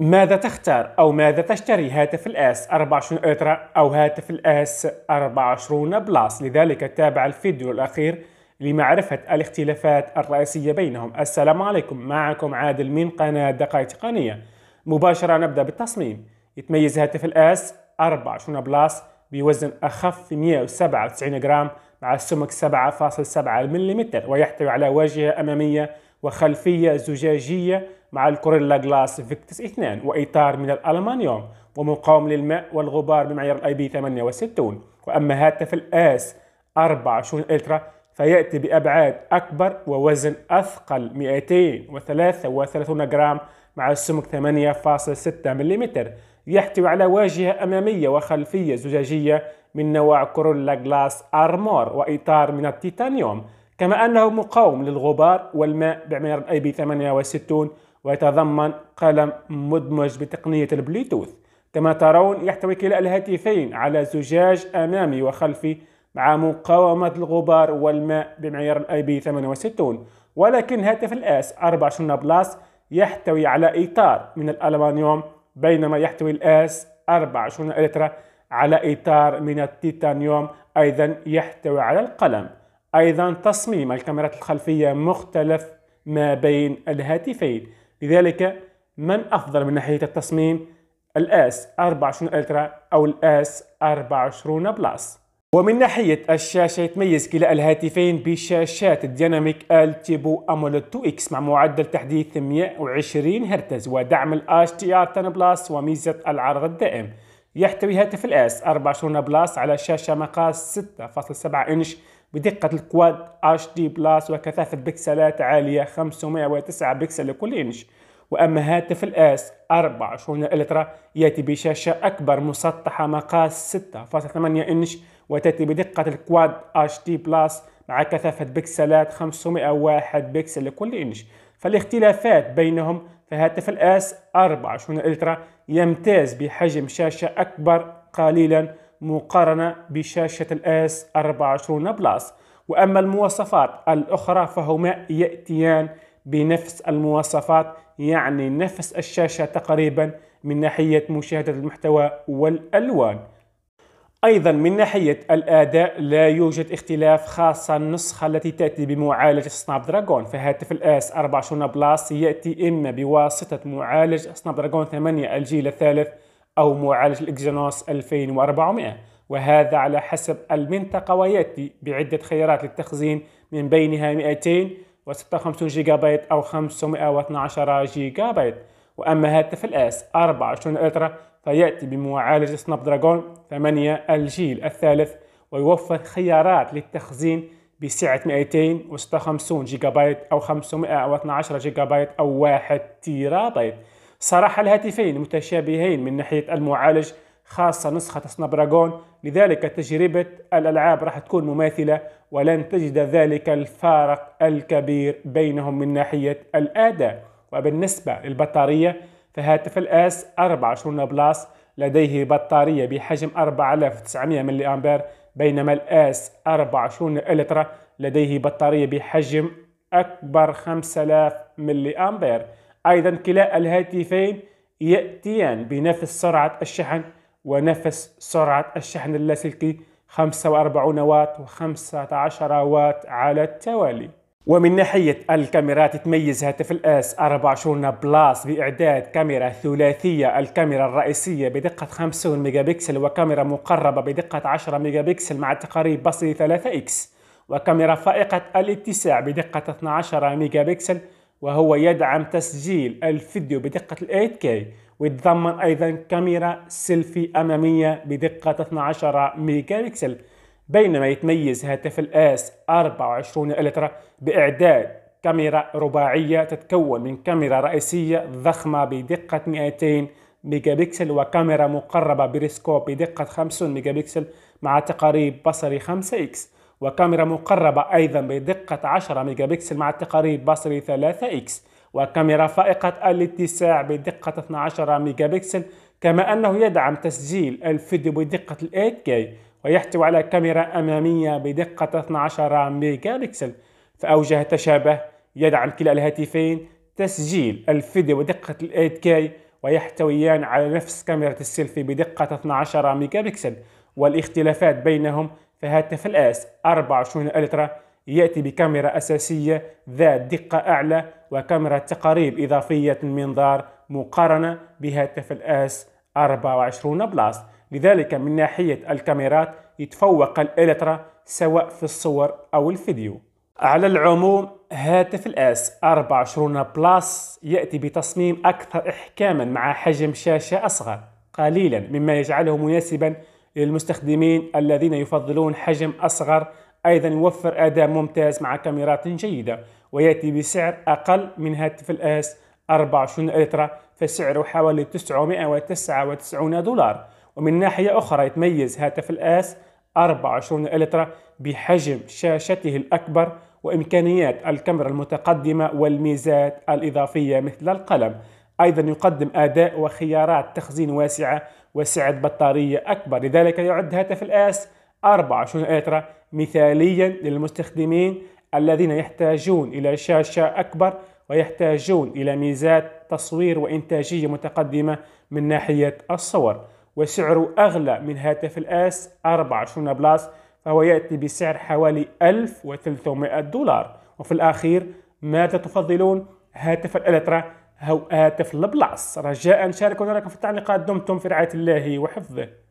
ماذا تختار أو ماذا تشتري هاتف الآس 24 ألترا أو هاتف الآس 24 بلاس لذلك تابع الفيديو الأخير لمعرفة الاختلافات الرئيسية بينهم السلام عليكم معكم عادل من قناة دقائق تقنية مباشرة نبدأ بالتصميم يتميز هاتف الآس 24 بلاس بوزن أخف 197 جرام مع سمك 7.7 ملم ويحتوي على واجهة أمامية وخلفية زجاجية مع الكوريلا جلاس فيكتس 2 وإطار من الألمنيوم ومقاوم للماء والغبار بمعيار الاي بي 68 وأما هاتف الآس 24 الترا فيأتي بأبعاد أكبر ووزن أثقل 233 جرام مع سمك 8.6 ملم يحتوي على واجهة أمامية وخلفية زجاجية من نوع كورولا جلاس أرمور وإطار من التيتانيوم كما أنه مقاوم للغبار والماء بمعيار الاي بي 68 ويتضمن قلم مدمج بتقنية البلوتوث كما ترون يحتوي كلا الهاتفين على زجاج أمامي وخلفي مع مقاومة الغبار والماء بمعيار الاي بي 68 ولكن هاتف الاس 24 بلس يحتوي على إطار من الألمنيوم بينما يحتوي الاس 24 الترا على إطار من التيتانيوم أيضا يحتوي على القلم أيضا تصميم الكاميرات الخلفية مختلف ما بين الهاتفين لذلك من أفضل من ناحية التصميم الأس 24 ألترا أو الأس 24 بلس ومن ناحية الشاشة يتميز كلا الهاتفين بشاشات الديناميك ال تيبو أموليد 2 اكس مع معدل تحديث 120 هرتز ودعم تي ار 10 بلس وميزة العرض الدائم يحتوي هاتف الاس 24 بلس على شاشة مقاس 6.7 إنش بدقة الكواد اتش دي بلاس وكثافة بكسلات عالية 509 بكسل لكل إنش وأما هاتف الآس 24 الترا يأتي بشاشة أكبر مسطحة مقاس 6.8 إنش وتأتي بدقة الكواد اتش دي بلاس مع كثافة بكسلات 501 بكسل لكل إنش فالاختلافات بينهم فهاتف الآس 24 الترا يمتاز بحجم شاشة أكبر قليلا مقارنة بشاشة الاس 24 بلس وأما المواصفات الأخرى فهما يأتيان بنفس المواصفات يعني نفس الشاشة تقريبا من ناحية مشاهدة المحتوى والألوان أيضا من ناحية الأداء لا يوجد اختلاف خاصة النسخة التي تأتي بمعالج سناب دراجون فهاتف الآس 24 بلس يأتي إما بواسطة معالج سناب دراجون 8 الجيل الثالث أو معالج الإكزينوس 2400 وهذا على حسب المنطقة ويأتي بعدة خيارات للتخزين من بينها 256 جيجا بايت أو 512 جيجا بايت وأما هاتف الأس 24 ألترا فيأتي بمعالج سناب دراجون 8 الجيل الثالث ويوفر خيارات للتخزين بسعة 256 جيجا بايت أو 512 جيجا بايت أو 1 تيرا بايت صراحة الهاتفين متشابهين من ناحية المعالج خاصة نسخة سناب لذلك تجربة الألعاب راح تكون مماثلة ولن تجد ذلك الفارق الكبير بينهم من ناحية الأداء وبالنسبة للبطارية فهاتف الآس 24 بلاس لديه بطارية بحجم 4900 ملي أمبير بينما الآس 24 إلترا لديه بطارية بحجم أكبر 5000 ملي أمبير أيضا كلا الهاتفين يأتيان بنفس سرعة الشحن ونفس سرعة الشحن اللاسلكي 45 واط و15 واط على التوالي ومن ناحية الكاميرات تميز هاتف الاس 24 بلاس بإعداد كاميرا ثلاثية الكاميرا الرئيسية بدقة 50 ميجا بكسل وكاميرا مقربة بدقة 10 ميجا بكسل مع تقارير بصري 3 اكس وكاميرا فائقة الاتساع بدقة 12 ميجا بكسل وهو يدعم تسجيل الفيديو بدقة 8K ويتضمن أيضا كاميرا سيلفي أمامية بدقة 12 ميجا بكسل بينما يتميز هاتف الاس 24 الترا بإعداد كاميرا رباعية تتكون من كاميرا رئيسية ضخمة بدقة 200 ميجا بكسل وكاميرا مقربة بريسكوب بدقة 50 ميجا بكسل مع تقارير بصري 5 اكس وكاميرا مقربة أيضا بدقة 10 ميجا بكسل مع التقارير بصري 3 إكس وكاميرا فائقة الاتساع بدقة 12 ميجا بكسل كما أنه يدعم تسجيل الفيديو بدقة 8K ويحتوي على كاميرا أمامية بدقة 12 ميجا بكسل فأوجه تشابه يدعم كلا الهاتفين تسجيل الفيديو بدقة 8K ويحتويان على نفس كاميرا السيلفي بدقة 12 ميجا بكسل والاختلافات بينهم فهاتف الآس 24 ألترا يأتي بكاميرا أساسية ذات دقة أعلى وكاميرا تقاريب إضافية دار مقارنة بهاتف الآس 24 بلس لذلك من ناحية الكاميرات يتفوق الإلترا سواء في الصور أو الفيديو على العموم هاتف الاس 24 بلس يأتي بتصميم أكثر إحكاما مع حجم شاشة أصغر قليلا مما يجعله مناسبا للمستخدمين الذين يفضلون حجم أصغر أيضا يوفر أداء ممتاز مع كاميرات جيدة ويأتي بسعر أقل من هاتف الأس 24 ألترا فسعره حوالي 999 دولار ومن ناحية أخرى يتميز هاتف الأس 24 ألترا بحجم شاشته الأكبر وإمكانيات الكاميرا المتقدمة والميزات الإضافية مثل القلم أيضا يقدم أداء وخيارات تخزين واسعة وسعة بطارية أكبر لذلك يعد هاتف الآس 24 ألترا مثاليا للمستخدمين الذين يحتاجون إلى شاشة أكبر ويحتاجون إلى ميزات تصوير وإنتاجية متقدمة من ناحية الصور وسعره أغلى من هاتف الآس 24 بلس فهو يأتي بسعر حوالي 1300 دولار وفي الأخير ماذا تفضلون هاتف الألترا هواتف البلاص رجاء شاركونا لكم في التعليقات دمتم في رعاية الله وحفظه